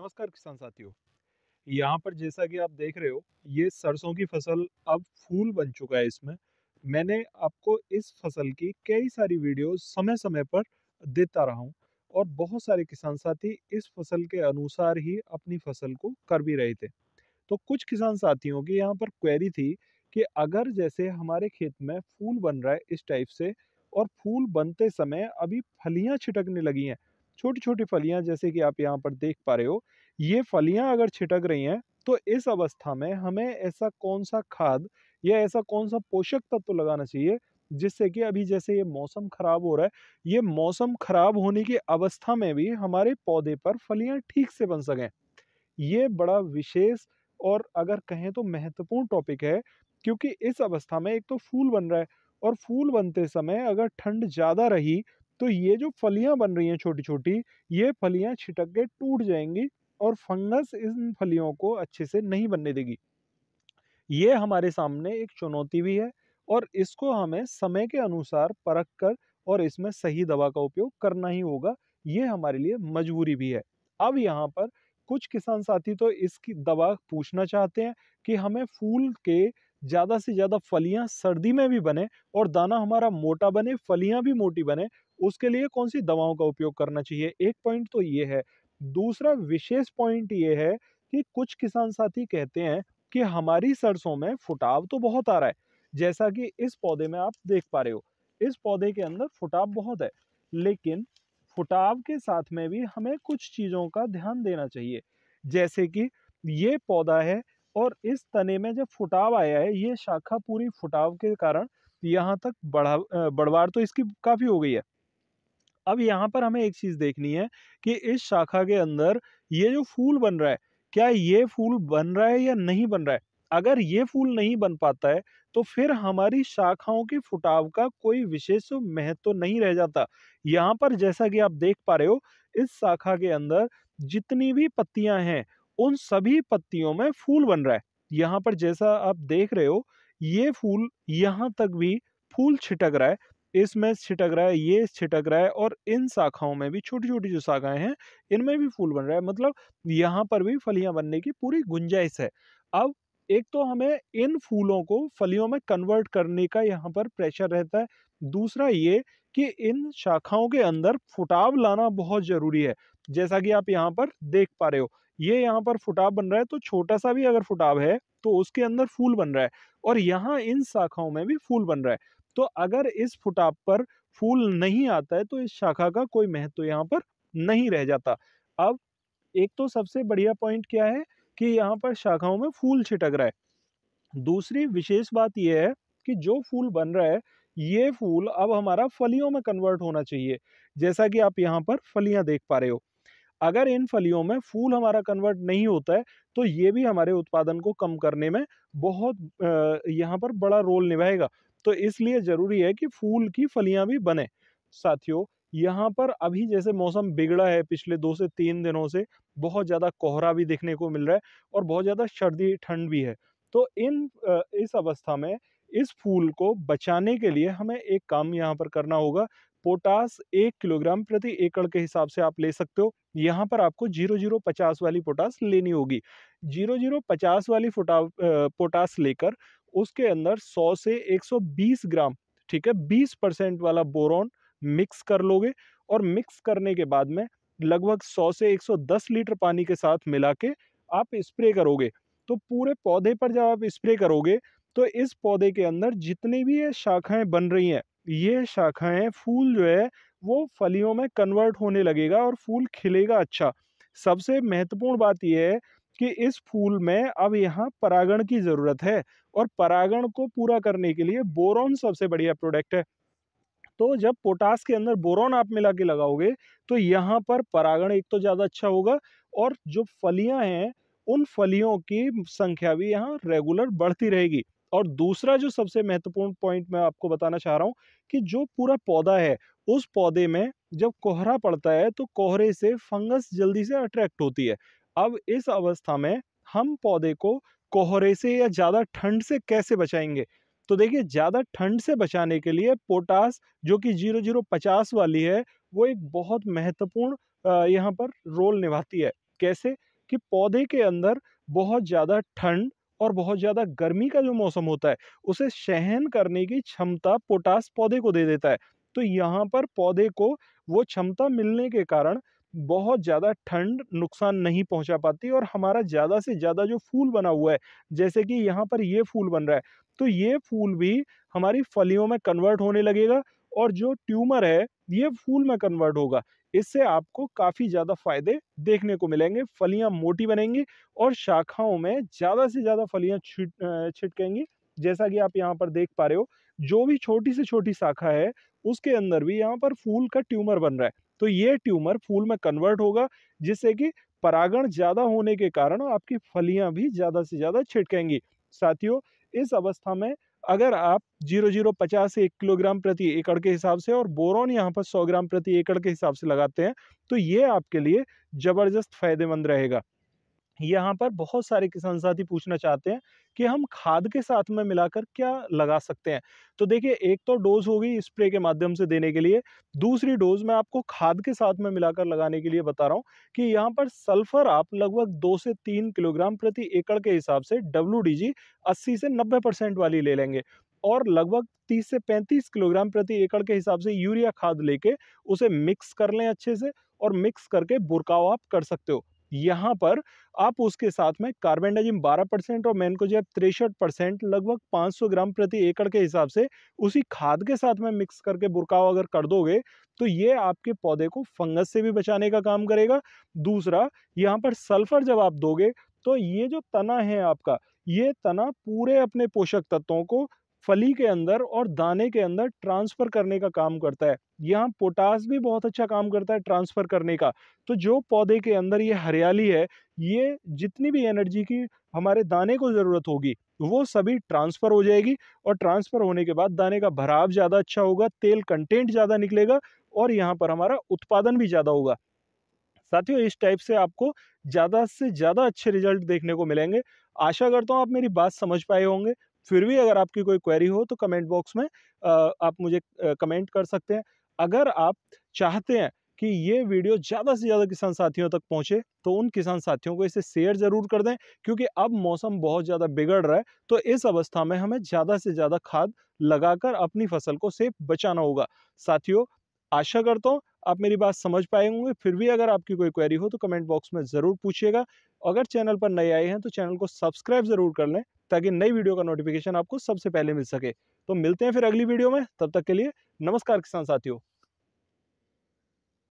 नमस्कार किसान साथियों यहाँ पर जैसा कि आप देख रहे हो ये सरसों की फसल अब फूल बन चुका है इसमें मैंने आपको इस फसल की कई सारी वीडियो समय समय पर देता रहा हूँ और बहुत सारे किसान साथी इस फसल के अनुसार ही अपनी फसल को कर भी रहे थे तो कुछ किसान साथियों की यहाँ पर क्वेरी थी कि अगर जैसे हमारे खेत में फूल बन रहा है इस टाइप से और फूल बनते समय अभी फलियाँ छिटकने लगी हैं छोटी छोटी फलियाँ जैसे कि आप यहाँ पर देख पा रहे हो ये फलियाँ अगर छिटक रही हैं तो इस अवस्था में हमें ऐसा कौन सा खाद या ऐसा कौन सा पोषक तत्व तो लगाना चाहिए जिससे कि अभी जैसे ये मौसम ख़राब हो रहा है ये मौसम ख़राब होने की अवस्था में भी हमारे पौधे पर फलियाँ ठीक से बन सकें ये बड़ा विशेष और अगर कहें तो महत्वपूर्ण टॉपिक है क्योंकि इस अवस्था में एक तो फूल बन रहा है और फूल बनते समय अगर ठंड ज़्यादा रही तो ये जो फलियां बन रही हैं छोटी छोटी ये फलियाँ छिटक के टूट जाएंगी और फंगस इन फलियों को अच्छे से नहीं बनने देगी ये हमारे सामने एक चुनौती भी है और इसको हमें समय के अनुसार परख कर और इसमें सही दवा का उपयोग करना ही होगा ये हमारे लिए मजबूरी भी है अब यहाँ पर कुछ किसान साथी तो इसकी दवा पूछना चाहते हैं कि हमें फूल के ज़्यादा से ज़्यादा फलियाँ सर्दी में भी बने और दाना हमारा मोटा बने फलियाँ भी मोटी बने उसके लिए कौन सी दवाओं का उपयोग करना चाहिए एक पॉइंट तो ये है दूसरा विशेष पॉइंट ये है कि कुछ किसान साथी कहते हैं कि हमारी सरसों में फुटाव तो बहुत आ रहा है जैसा कि इस पौधे में आप देख पा रहे हो इस पौधे के अंदर फुटाव बहुत है लेकिन फुटाव के साथ में भी हमें कुछ चीज़ों का ध्यान देना चाहिए जैसे कि ये पौधा है और इस तने में जब फुटाव आया है ये शाखा पूरी फुटाव के कारण यहाँ तक बढ़ा बढ़वार तो इसकी काफ़ी हो गई है अब यहाँ पर हमें एक चीज़ देखनी है कि इस शाखा के अंदर ये जो फूल बन रहा है क्या ये फूल बन रहा है या नहीं बन रहा है अगर ये फूल नहीं बन पाता है तो फिर हमारी शाखाओं की फुटाव का कोई विशेष महत्व तो नहीं रह जाता यहाँ पर जैसा कि आप देख पा रहे हो इस शाखा के अंदर जितनी भी पत्तियां हैं उन सभी पत्तियों में फूल बन रहा है यहाँ पर जैसा आप देख रहे हो ये फूल यहाँ तक भी फूल छिटक रहा है इसमें छिटक रहा है ये छिटक रहा है और इन शाखाओं में भी छोटी छोटी जो शाखाएं हैं इनमें भी फूल बन रहा है मतलब यहाँ पर भी फलियाँ बनने की पूरी गुंजाइश है अब एक तो हमें इन फूलों को फलियों में कन्वर्ट करने का यहाँ पर प्रेशर रहता है दूसरा ये कि इन शाखाओं के अंदर फुटाव लाना बहुत ज़रूरी है जैसा कि आप यहाँ पर देख पा रहे हो ये यहाँ पर फुटाव बन रहा है तो छोटा सा भी अगर फुटाव है तो उसके अंदर फूल बन रहा है और यहाँ इन शाखाओं में भी फूल बन रहा है तो अगर इस फुटाप पर फूल नहीं आता है तो इस शाखा का कोई महत्व यहाँ पर नहीं रह जाता अब एक तो सबसे बढ़िया पॉइंट क्या है कि यहाँ पर शाखाओं में फूल छिटक रहा है दूसरी विशेष बात यह है कि जो फूल बन रहा है ये फूल अब हमारा फलियों में कन्वर्ट होना चाहिए जैसा कि आप यहाँ पर फलियाँ देख पा रहे हो अगर इन फलियों में फूल हमारा कन्वर्ट नहीं होता है तो ये भी हमारे उत्पादन को कम करने में बहुत यहाँ पर बड़ा रोल निभाएगा तो इसलिए ज़रूरी है कि फूल की फलियां भी बने साथियों यहाँ पर अभी जैसे मौसम बिगड़ा है पिछले दो से तीन दिनों से बहुत ज़्यादा कोहरा भी देखने को मिल रहा है और बहुत ज़्यादा सर्दी ठंड भी है तो इन इस अवस्था में इस फूल को बचाने के लिए हमें एक काम यहाँ पर करना होगा पोटास एक किलोग्राम प्रति एकड़ के हिसाब से आप ले सकते हो यहाँ पर आपको जीरो जीरो पचास वाली पोटास लेनी होगी जीरो जीरो पचास वाली पोटास लेकर उसके अंदर 100 से 120 ग्राम ठीक है 20 परसेंट वाला बोरॉन मिक्स कर लोगे और मिक्स करने के बाद में लगभग 100 से 110 लीटर पानी के साथ मिला के आप स्प्रे करोगे तो पूरे पौधे पर जब आप स्प्रे करोगे तो इस पौधे के अंदर जितनी भी ये शाखाएं बन रही हैं ये शाखाएं फूल जो है वो फलियों में कन्वर्ट होने लगेगा और फूल खिलेगा अच्छा सबसे महत्वपूर्ण बात यह है कि इस फूल में अब यहाँ परागण की ज़रूरत है और परागण को पूरा करने के लिए बोरोन सबसे बढ़िया प्रोडक्ट है तो जब पोटास के अंदर बोरॉन आप मिला के लगाओगे तो यहाँ पर परागण एक तो ज़्यादा अच्छा होगा और जो फलियाँ हैं उन फलियों की संख्या भी यहाँ रेगुलर बढ़ती रहेगी और दूसरा जो सबसे महत्वपूर्ण पॉइंट मैं आपको बताना चाह रहा हूँ कि जो पूरा पौधा है उस पौधे में जब कोहरा पड़ता है तो कोहरे से फंगस जल्दी से अट्रैक्ट होती है अब इस अवस्था में हम पौधे को कोहरे से या ज़्यादा ठंड से कैसे बचाएंगे तो देखिए ज़्यादा ठंड से बचाने के लिए पोटास जो कि जीरो जीरो पचास वाली है वो एक बहुत महत्वपूर्ण यहाँ पर रोल निभाती है कैसे कि पौधे के अंदर बहुत ज़्यादा ठंड और बहुत ज़्यादा गर्मी का जो मौसम होता है उसे सहन करने की क्षमता पोटास पौधे को दे देता है तो यहाँ पर पौधे को वो क्षमता मिलने के कारण बहुत ज़्यादा ठंड नुकसान नहीं पहुंचा पाती और हमारा ज़्यादा से ज़्यादा जो फूल बना हुआ है जैसे कि यहाँ पर ये फूल बन रहा है तो ये फूल भी हमारी फलियों में कन्वर्ट होने लगेगा और जो ट्यूमर है ये फूल में कन्वर्ट होगा इससे आपको काफ़ी ज़्यादा फायदे देखने को मिलेंगे फलियाँ मोटी बनेंगी और शाखाओं में ज़्यादा से ज़्यादा फलियाँ छिट छिटकेंगी जैसा कि आप यहाँ पर देख पा रहे हो जो भी छोटी से छोटी शाखा है उसके अंदर भी यहाँ पर फूल का ट्यूमर बन रहा है तो ये ट्यूमर फूल में कन्वर्ट होगा जिससे कि परागण ज़्यादा होने के कारण आपकी फलियाँ भी ज़्यादा से ज़्यादा छिटकेंगी साथियों इस अवस्था में अगर आप जीरो जीरो पचास एक किलोग्राम प्रति एकड़ के हिसाब से और बोरोन यहाँ पर सौ ग्राम प्रति एकड़ के हिसाब से लगाते हैं तो ये आपके लिए ज़बरदस्त फायदेमंद रहेगा यहाँ पर बहुत सारे किसान साथी पूछना चाहते हैं कि हम खाद के साथ में मिलाकर क्या लगा सकते हैं तो देखिए एक तो डोज होगी स्प्रे के माध्यम से देने के लिए दूसरी डोज मैं आपको खाद के साथ में मिलाकर लगाने के लिए बता रहा हूँ कि यहाँ पर सल्फर आप लगभग दो से तीन किलोग्राम प्रति एकड़ के हिसाब से डब्ल्यू डी जी अस्सी से नब्बे परसेंट वाली ले लेंगे और लगभग 30 से 35 किलोग्राम प्रति एकड़ के हिसाब से यूरिया खाद लेके उसे मिक्स कर लें अच्छे से और मिक्स करके बुरकाव आप कर सकते हो यहाँ पर आप उसके साथ में कार्बेंडाजिम 12 परसेंट और मैनकोजेब तिरसठ परसेंट लगभग 500 ग्राम प्रति एकड़ के हिसाब से उसी खाद के साथ में मिक्स करके बुरकाव अगर कर दोगे तो ये आपके पौधे को फंगस से भी बचाने का काम करेगा दूसरा यहाँ पर सल्फर जब आप दोगे तो ये जो तना है आपका ये तना पूरे अपने पोषक तत्वों को फली के अंदर और दाने के अंदर ट्रांसफ़र करने का काम करता है यहाँ पोटास भी बहुत अच्छा काम करता है ट्रांसफ़र करने का तो जो पौधे के अंदर ये हरियाली है ये जितनी भी एनर्जी की हमारे दाने को ज़रूरत होगी वो सभी ट्रांसफ़र हो जाएगी और ट्रांसफ़र होने के बाद दाने का भराव ज़्यादा अच्छा होगा तेल कंटेंट ज़्यादा निकलेगा और यहाँ पर हमारा उत्पादन भी ज़्यादा होगा साथियों इस टाइप से आपको ज़्यादा से ज़्यादा अच्छे रिजल्ट देखने को मिलेंगे आशा करता हूँ आप मेरी बात समझ पाए होंगे फिर भी अगर आपकी कोई क्वेरी हो तो कमेंट बॉक्स में आप मुझे कमेंट कर सकते हैं अगर आप चाहते हैं कि ये वीडियो ज़्यादा से ज़्यादा किसान साथियों तक पहुँचे तो उन किसान साथियों को इसे शेयर ज़रूर कर दें क्योंकि अब मौसम बहुत ज़्यादा बिगड़ रहा है तो इस अवस्था में हमें ज़्यादा से ज़्यादा खाद लगाकर अपनी फसल को सेफ बचाना होगा साथियों आशा करता हूँ आप मेरी बात समझ पाए होंगे फिर भी अगर आपकी कोई क्वेरी हो तो कमेंट बॉक्स में ज़रूर पूछिएगा अगर चैनल पर नए आए हैं तो चैनल को सब्सक्राइब ज़रूर कर लें ताकि नई वीडियो का नोटिफिकेशन आपको सबसे पहले मिल सके तो मिलते हैं फिर अगली वीडियो में तब तक के लिए नमस्कार किसान साथियों